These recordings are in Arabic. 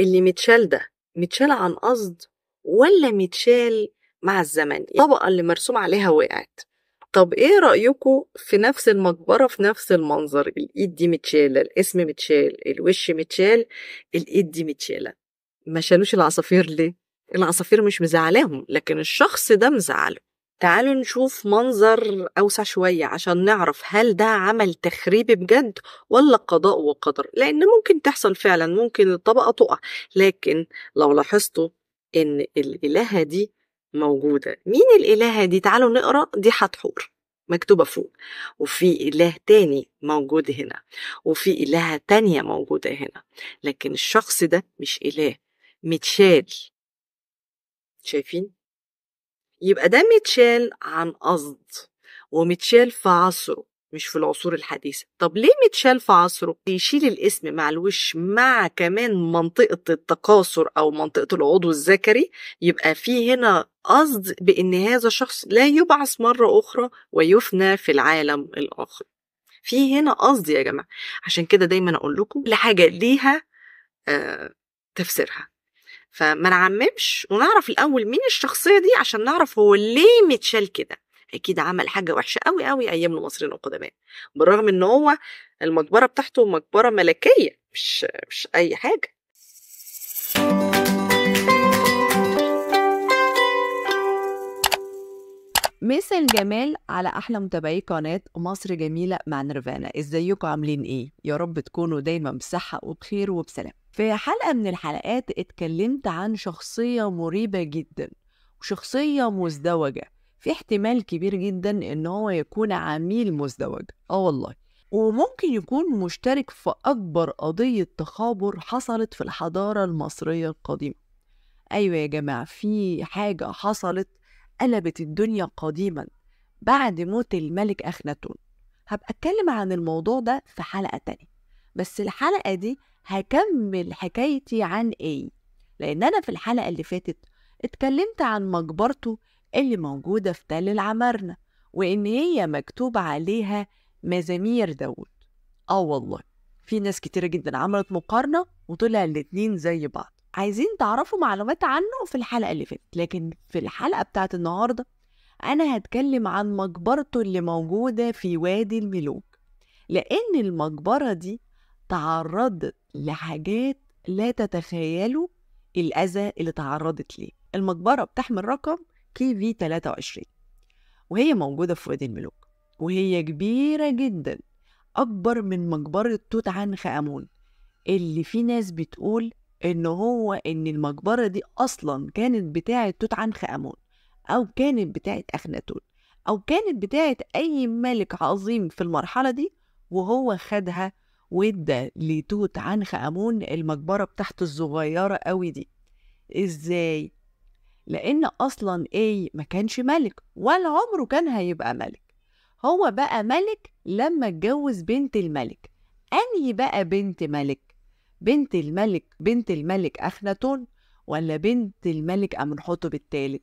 اللي متشال ده متشال عن قصد ولا متشال مع الزمن يعني الطبقة اللي مرسوم عليها وقعت طب ايه رأيكم في نفس المقبرة في نفس المنظر الايد دي متشالة الاسم متشال الوش متشال الايد دي متشالة ما شالوش العصافير ليه؟ العصافير مش مزعلاهم لكن الشخص ده مزعله تعالوا نشوف منظر أوسع شوية عشان نعرف هل ده عمل تخريبي بجد ولا قضاء وقدر لأن ممكن تحصل فعلا ممكن الطبقة تقع لكن لو لاحظتوا إن الإلهة دي موجودة مين الإلهة دي تعالوا نقرأ دي حتحور مكتوبة فوق وفي إله تاني موجود هنا وفي إلهة تانية موجودة هنا لكن الشخص ده مش إله متشال شايفين يبقى ده متشال عن قصد ومتشال في عصره مش في العصور الحديثة طب ليه متشال في عصره بيشيل الاسم مع الوش مع كمان منطقة التكاثر أو منطقة العضو الذكري يبقى في هنا قصد بأن هذا الشخص لا يبعث مرة أخرى ويفنى في العالم الآخر في هنا قصد يا جماعة عشان كده دايما أقول لكم لحاجة ليها آه تفسيرها فما نعممش ونعرف الاول مين الشخصيه دي عشان نعرف هو ليه متشال كده اكيد عمل حاجه وحشه قوي قوي ايام المصريين القدماء بالرغم ان هو المقبره بتاعته مقبره ملكيه مش مش اي حاجه مساء الجمال على احلى متابعي قناه مصر جميله مع نيرفانا ازيكم عاملين ايه يا رب تكونوا دايما بصحه وبخير وبسلام في حلقة من الحلقات اتكلمت عن شخصية مريبة جدا وشخصية مزدوجة في احتمال كبير جدا ان هو يكون عميل مزدوج اه والله وممكن يكون مشترك في اكبر قضية تخابر حصلت في الحضارة المصرية القديمة ايوة يا جماعة في حاجة حصلت قلبت الدنيا قديما بعد موت الملك اخناتون هبقى اتكلم عن الموضوع ده في حلقة تانية بس الحلقة دي هكمل حكايتي عن إيه لأن أنا في الحلقة اللي فاتت اتكلمت عن مقبرته اللي موجودة في تل العمارنة وإن هي مكتوب عليها مزامير داود آه والله في ناس كتيرة جدا عملت مقارنة وطلع الاتنين زي بعض عايزين تعرفوا معلومات عنه في الحلقة اللي فاتت لكن في الحلقة بتاعت النهاردة أنا هتكلم عن مقبرته اللي موجودة في وادي الملوك لأن المقبرة دي تعرضت لحاجات لا تتخيلوا الأذى اللي تعرضت ليه المقبرة بتحمل رقم كي في 23 وهي موجودة في وادي الملوك وهي كبيرة جدا أكبر من مقبرة توت عنخ آمون اللي في ناس بتقول إن هو إن المقبرة دي أصلا كانت بتاعة توت عنخ آمون أو كانت بتاعة أخناتون أو كانت بتاعة أي ملك عظيم في المرحلة دي وهو خدها وادى لتوت عنخ امون المقبره بتاعته الصغيره قوي دي ازاي لان اصلا ايه ما كانش ملك ولا عمره كان هيبقى ملك هو بقى ملك لما اتجوز بنت الملك انهي بقى بنت ملك بنت الملك بنت الملك اخناتون ولا بنت الملك امنحتب الثالث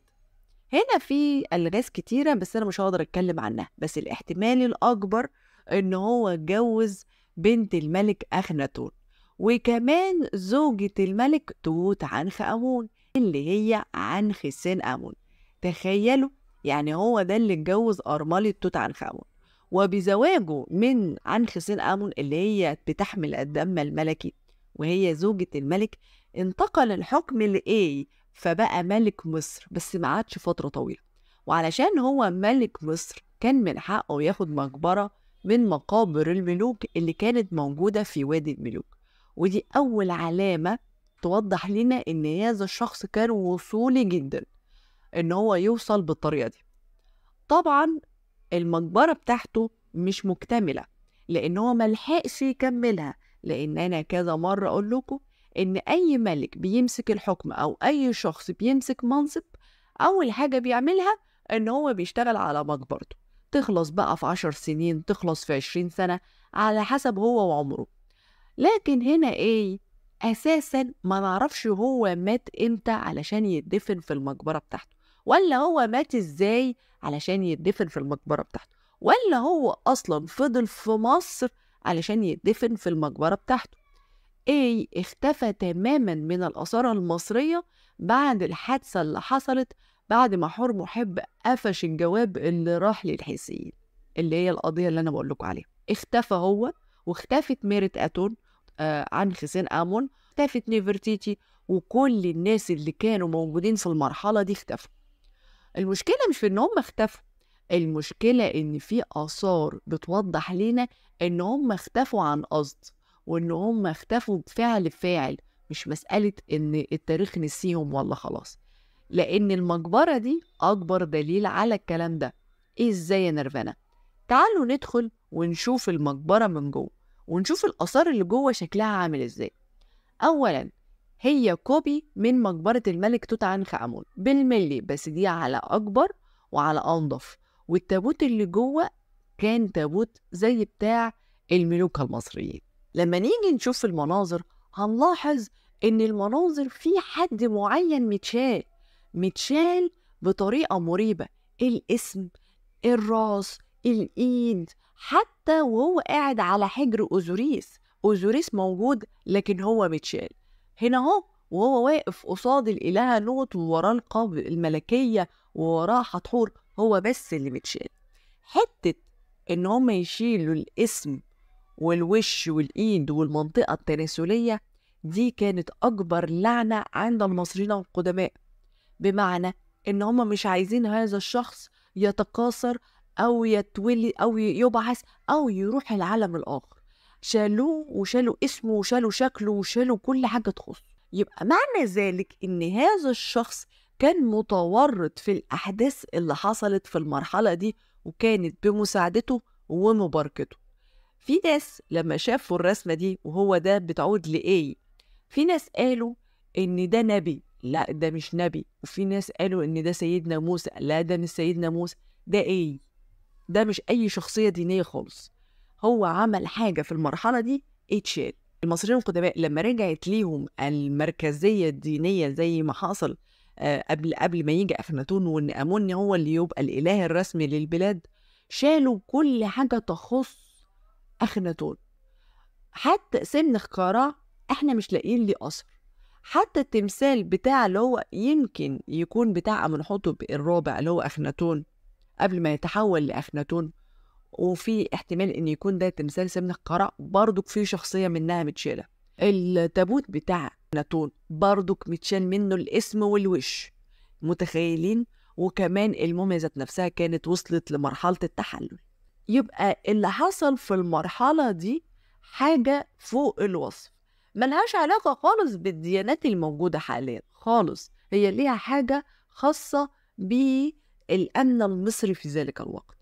هنا في الغاز كتيره بس انا مش هقدر اتكلم عنها بس الاحتمال الاكبر ان هو اتجوز بنت الملك أخناتون وكمان زوجة الملك توت عنخ آمون اللي هي عنخ سن آمون تخيلوا يعني هو ده اللي اتجوز أرملة توت عنخ آمون وبزواجه من عنخ سن آمون اللي هي بتحمل الدم الملكي وهي زوجة الملك انتقل الحكم لإيه فبقى ملك مصر بس ما عادش فترة طويلة وعلشان هو ملك مصر كان من حقه ياخد مقبره من مقابر الملوك اللي كانت موجودة في وادي الملوك ودي أول علامة توضح لنا إن هذا الشخص كان وصولي جدا إن هو يوصل بالطريقة دي طبعا المقبرة بتاعته مش مكتملة لأن هو ملحقش يكملها لأن أنا كذا مرة أقول لكم إن أي ملك بيمسك الحكم أو أي شخص بيمسك منصب أول حاجة بيعملها إن هو بيشتغل على مقبرته تخلص بقى في عشر سنين تخلص في عشرين سنة على حسب هو وعمره لكن هنا ايه اساسا ما نعرفش هو مات امتى علشان يدفن في المقبرة بتاعته ولا هو مات ازاي علشان يدفن في المقبرة بتاعته ولا هو اصلا فضل في مصر علشان يدفن في المقبرة بتاعته اي اختفى تماما من الآثار المصرية بعد الحادثة اللي حصلت بعد ما حور محب قفش الجواب اللي راح للحسين اللي هي القضيه اللي انا بقول لكم عليها اختفى هو واختفت ميرت اتون آه عن خسين امون اختفت نيفرتيتي وكل الناس اللي كانوا موجودين في المرحله دي اختفوا المشكله مش في ان هم اختفوا المشكله ان في اثار بتوضح لنا ان هم اختفوا عن قصد وان هم اختفوا بفعل فاعل مش مساله ان التاريخ نسيهم ولا خلاص لأن المقبرة دي أكبر دليل على الكلام ده إيه إزاي يا نرفانا؟ تعالوا ندخل ونشوف المقبرة من جوه ونشوف الآثار اللي جوه شكلها عامل إزاي أولا هي كوبي من مقبرة الملك توت عنخ آمون بالملي بس دي على أكبر وعلى أنضف والتابوت اللي جوه كان تابوت زي بتاع الملوك المصريين لما نيجي نشوف المناظر هنلاحظ إن المناظر في حد معين متشال متشال بطريقة مريبة الاسم الراس الإيد حتى وهو قاعد على حجر أوزوريس أوزوريس موجود لكن هو متشال هنا أهو وهو واقف قصاد الإلهة لوط ووراه القبر الملكية ووراه حتحور هو بس اللي متشال حتة إن هما يشيلوا الاسم والوش والإيد والمنطقة التناسلية دي كانت أكبر لعنة عند المصريين القدماء بمعنى ان هم مش عايزين هذا الشخص يتكاثر او يتولي او يبعث او يروح العالم الاخر شالوه وشالوا اسمه وشالوا شكله وشالوا كل حاجه تخصه يبقى معنى ذلك ان هذا الشخص كان متورط في الاحداث اللي حصلت في المرحله دي وكانت بمساعدته ومباركته في ناس لما شافوا الرسمه دي وهو ده بتعود لايه في ناس قالوا ان ده نبي لا ده مش نبي وفي ناس قالوا ان ده سيدنا موسى لا ده مش سيدنا موسى ده ايه ده مش اي شخصيه دينيه خالص هو عمل حاجه في المرحله دي اتشال المصريين القدماء لما رجعت ليهم المركزيه الدينيه زي ما حصل آه، قبل قبل ما يجي افناتون وان امون هو اللي يبقى الاله الرسمي للبلاد شالوا كل حاجه تخص اخناتون حتى سن قارع احنا مش لاقيين ليه اثر حتى التمثال بتاع اللي هو يمكن يكون بتاع امنحوتب الرابع اللي هو اخناتون قبل ما يتحول لاخناتون وفي احتمال ان يكون ده تمثال سمنه القرع برضك في شخصيه منها متشاله التابوت بتاع اخناتون برضك متشال منه الاسم والوش متخيلين وكمان الموميا ذات نفسها كانت وصلت لمرحله التحلل يبقى اللي حصل في المرحله دي حاجه فوق الوصف ملهاش علاقة خالص بالديانات الموجودة حاليا خالص هي ليها حاجة خاصة بالأمن المصري في ذلك الوقت